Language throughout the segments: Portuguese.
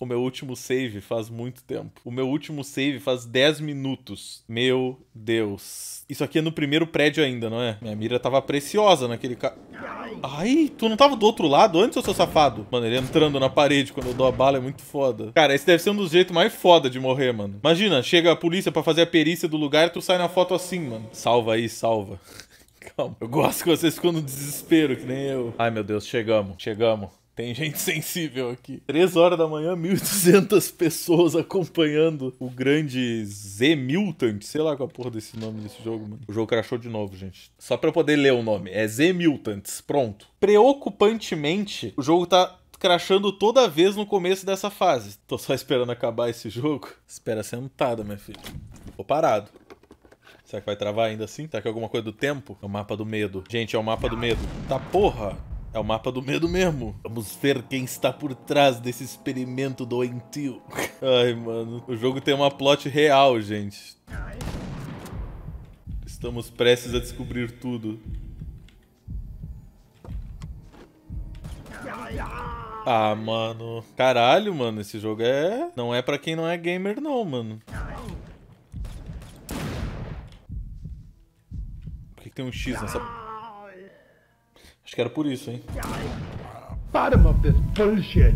O meu último save faz muito tempo. O meu último save faz 10 minutos. Meu Deus. Isso aqui é no primeiro prédio ainda, não é? Minha mira tava preciosa naquele ca... Ai, tu não tava do outro lado antes, seu safado? Mano, ele entrando na parede quando eu dou a bala é muito foda. Cara, esse deve ser um dos jeitos mais foda de morrer, mano. Imagina, chega a polícia pra fazer a perícia do lugar e tu sai na foto assim, mano. Salva aí, salva. Calma. Eu gosto que vocês ficam no desespero, que nem eu. Ai, meu Deus, chegamos. Chegamos. Tem gente sensível aqui. 3 horas da manhã, 1.200 pessoas acompanhando o grande Z Mutant. Sei lá qual a porra desse nome desse jogo, mano. O jogo crashou de novo, gente. Só pra eu poder ler o nome. É Z Mutants. Pronto. Preocupantemente, o jogo tá crachando toda vez no começo dessa fase. Tô só esperando acabar esse jogo. Espera sentada, minha filha. Tô parado. Será que vai travar ainda assim? Tá é alguma coisa do tempo? É o mapa do medo. Gente, é o mapa do medo. Tá porra! É o mapa do medo mesmo. Vamos ver quem está por trás desse experimento doentio. Ai, mano. O jogo tem uma plot real, gente. Estamos prestes a descobrir tudo. Ah, mano. Caralho, mano. Esse jogo é... Não é pra quem não é gamer, não, mano. Por que, que tem um X nessa... Acho que era por isso, hein? bullshit.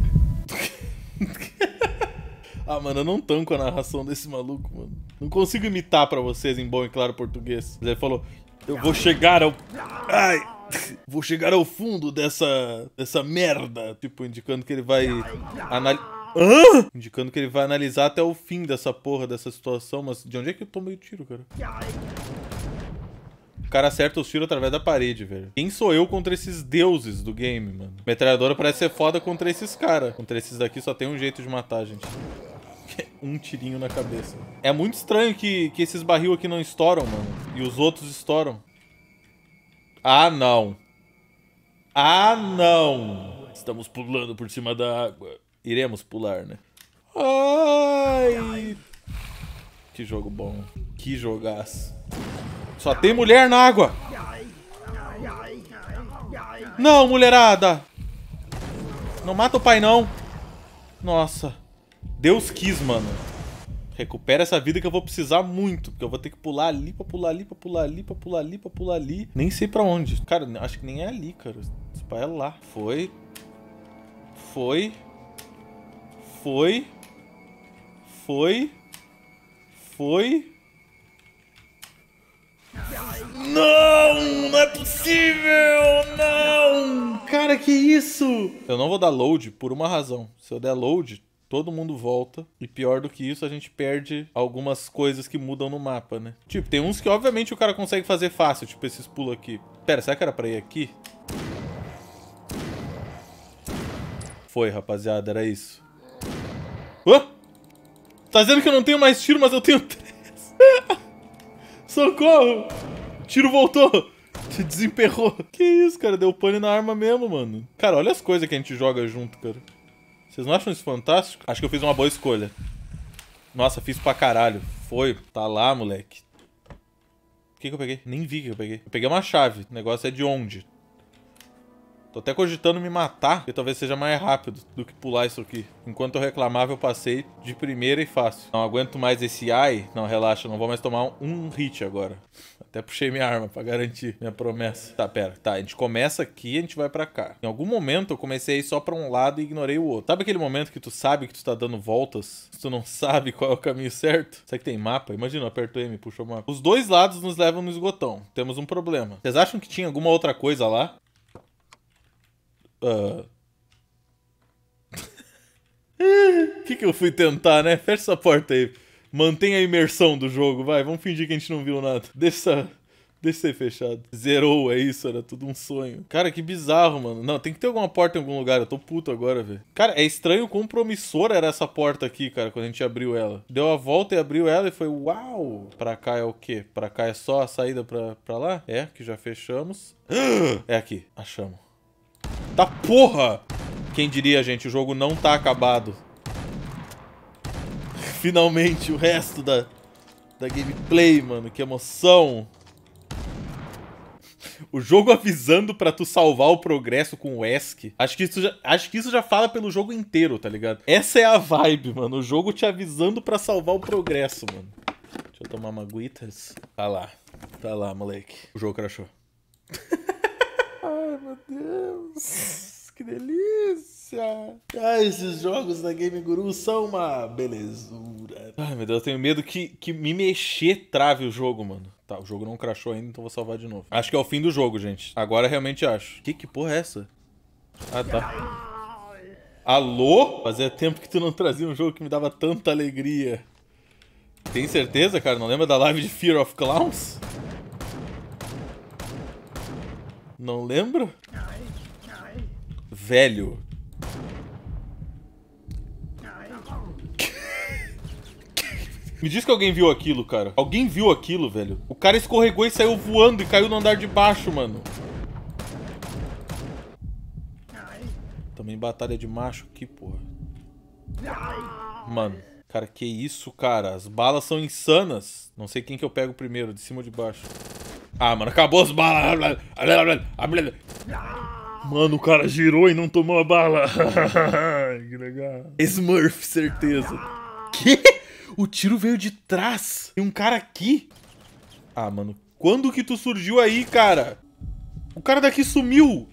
ah, mano, eu não tanco a narração desse maluco, mano. Não consigo imitar pra vocês em bom e claro português. Ele falou, eu vou chegar ao... Ai... Vou chegar ao fundo dessa... Dessa merda. Tipo, indicando que ele vai... Analisar... Hã? Indicando que ele vai analisar até o fim dessa porra, dessa situação, mas de onde é que eu tomei o tiro, cara? cara acerta os tiros através da parede, velho. Quem sou eu contra esses deuses do game, mano? Metralhadora parece ser foda contra esses caras. Contra esses daqui só tem um jeito de matar, gente. um tirinho na cabeça. É muito estranho que, que esses barril aqui não estouram, mano. E os outros estouram. Ah, não. Ah, não. Estamos pulando por cima da água. Iremos pular, né? Ai! Que jogo bom. Que jogaço. Só tem mulher na água. Não, mulherada. Não mata o pai, não. Nossa. Deus quis, mano. Recupera essa vida que eu vou precisar muito. Porque eu vou ter que pular ali, pra pular ali, pra pular ali, pra pular ali, pra pular ali. Nem sei pra onde. Cara, acho que nem é ali, cara. Esse pai é lá. Foi. Foi. Foi. Foi. Foi. Não, não é possível, não. Cara, que isso? Eu não vou dar load por uma razão. Se eu der load, todo mundo volta. E pior do que isso, a gente perde algumas coisas que mudam no mapa, né? Tipo, tem uns que obviamente o cara consegue fazer fácil, tipo esses pulos aqui. Pera, será que era pra ir aqui? Foi, rapaziada, era isso. Hã? Tá dizendo que eu não tenho mais tiro, mas eu tenho três. Socorro! tiro voltou! se desemperrou. Que isso, cara? Deu pane na arma mesmo, mano. Cara, olha as coisas que a gente joga junto, cara. Vocês não acham isso fantástico? Acho que eu fiz uma boa escolha. Nossa, fiz pra caralho. Foi. Tá lá, moleque. O que, que eu peguei? Nem vi que eu peguei. Eu peguei uma chave. O negócio é de onde? Tô até cogitando me matar, que talvez seja mais rápido do que pular isso aqui. Enquanto eu reclamava, eu passei de primeira e fácil. Não aguento mais esse ai. Não, relaxa, não vou mais tomar um hit agora. Até puxei minha arma pra garantir minha promessa. Tá, pera. Tá, a gente começa aqui e a gente vai pra cá. Em algum momento eu comecei a ir só pra um lado e ignorei o outro. Sabe aquele momento que tu sabe que tu tá dando voltas? Tu não sabe qual é o caminho certo? Será que tem mapa? Imagina, aperto M, puxou o mapa. Os dois lados nos levam no esgotão. Temos um problema. Vocês acham que tinha alguma outra coisa lá? O ah. que, que eu fui tentar, né? Fecha essa porta aí. Mantenha a imersão do jogo, vai. Vamos fingir que a gente não viu nada. Deixa. Deixa ser fechado. Zerou, é isso, era tudo um sonho. Cara, que bizarro, mano. Não, tem que ter alguma porta em algum lugar. Eu tô puto agora, velho. Cara, é estranho o quão promissora era essa porta aqui, cara, quando a gente abriu ela. Deu a volta e abriu ela e foi, uau! Pra cá é o quê? Pra cá é só a saída pra, pra lá? É, que já fechamos. É aqui, achamos. Tá porra! Quem diria, gente, o jogo não tá acabado. Finalmente, o resto da, da gameplay, mano. Que emoção! O jogo avisando para tu salvar o progresso com o ESC. Acho que, isso já, acho que isso já fala pelo jogo inteiro, tá ligado? Essa é a vibe, mano. O jogo te avisando para salvar o progresso, mano. Deixa eu tomar uma guitas. Tá lá. Tá lá, moleque. O jogo crashou. Meu Deus, que delícia! Ah, esses jogos da Game Guru são uma belezura. Ai, meu Deus, eu tenho medo que, que me mexer trave o jogo, mano. Tá, o jogo não crashou ainda, então vou salvar de novo. Acho que é o fim do jogo, gente. Agora realmente acho. Que, que porra é essa? Ah, tá. Alô? Fazia tempo que tu não trazia um jogo que me dava tanta alegria. Tem certeza, cara? Não lembra da live de Fear of Clowns? Não lembro? Velho. Me diz que alguém viu aquilo, cara. Alguém viu aquilo, velho. O cara escorregou e saiu voando e caiu no andar de baixo, mano. Também batalha de macho aqui, porra. Mano. Cara, que isso, cara. As balas são insanas. Não sei quem que eu pego primeiro, de cima ou de baixo. Ah, mano, acabou as balas. Mano, o cara girou e não tomou a bala. que legal. Smurf, certeza. Que? O tiro veio de trás. Tem um cara aqui. Ah, mano. Quando que tu surgiu aí, cara? O cara daqui sumiu.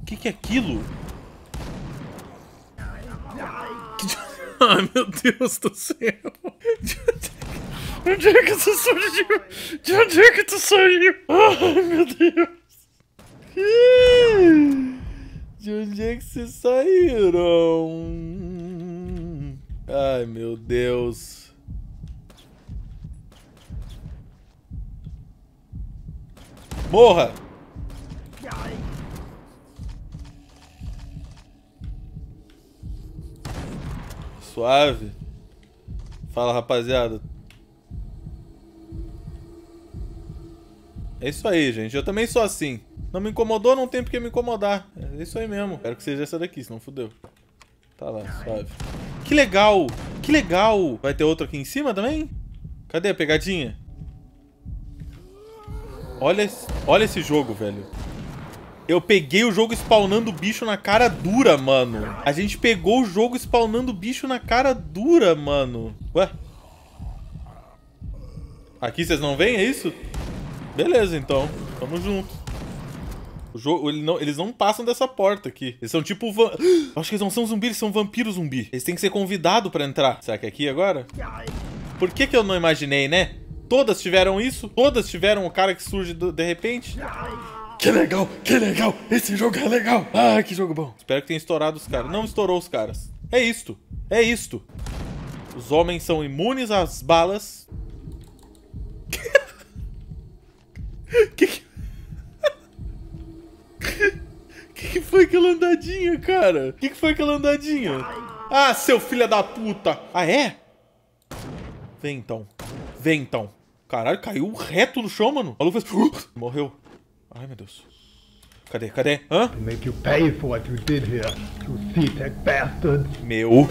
O que, que é aquilo? Ai, meu Deus do céu. De onde é que tu surgiu? De onde é que tu saiu? Ai, meu Deus. De onde é que vocês saíram? Ai, meu Deus. Morra! Suave. Fala, rapaziada. É isso aí, gente. Eu também sou assim. Não me incomodou, não tem porque me incomodar. É isso aí mesmo. Quero que seja essa daqui, senão fudeu. Tá lá, suave. Que legal! Que legal! Vai ter outro aqui em cima também? Cadê a pegadinha? Olha, olha esse jogo, velho. Eu peguei o jogo spawnando bicho na cara dura, mano. A gente pegou o jogo spawnando bicho na cara dura, mano. Ué? Aqui vocês não vêm, é isso? Beleza, então. Tamo junto. O jogo, ele não, eles não passam dessa porta aqui. Eles são tipo van... Acho que eles não são zumbis, eles são vampiros zumbi. Eles têm que ser convidados pra entrar. Será que é aqui agora? Por que que eu não imaginei, né? Todas tiveram isso? Todas tiveram o cara que surge do, de repente? que legal, que legal, esse jogo é legal. Ah, que jogo bom. Espero que tenha estourado os caras. Não estourou os caras. É isto, é isto. Os homens são imunes às balas. que que... que que foi aquela andadinha, cara? Que que foi aquela andadinha? Ah, seu filho da puta! Ah, é? Vem então. Vem então. Caralho, caiu reto no chão, mano. A maluco fez... Morreu. Ai, meu Deus. Cadê? Cadê? Hã? Make you pay for what you did here, you tech bastard. Meu.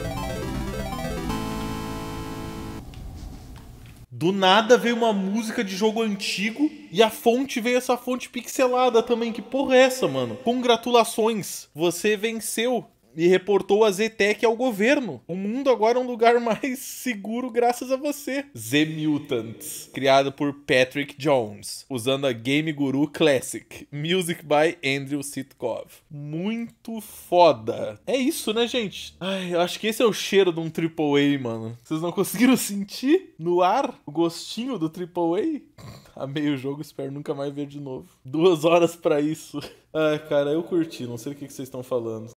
Do nada veio uma música de jogo antigo e a fonte veio essa fonte pixelada também. Que porra é essa, mano? Congratulações, você venceu e reportou a Zetec ao governo. O mundo agora é um lugar mais seguro graças a você. z Mutants, criado por Patrick Jones, usando a Game Guru Classic. Music by Andrew Sitkov. Muito foda. É isso, né, gente? Ai, eu acho que esse é o cheiro de um AAA, mano. Vocês não conseguiram sentir no ar o gostinho do AAA? Amei o jogo, espero nunca mais ver de novo. Duas horas para isso. Ai, cara, eu curti, não sei do que vocês estão falando.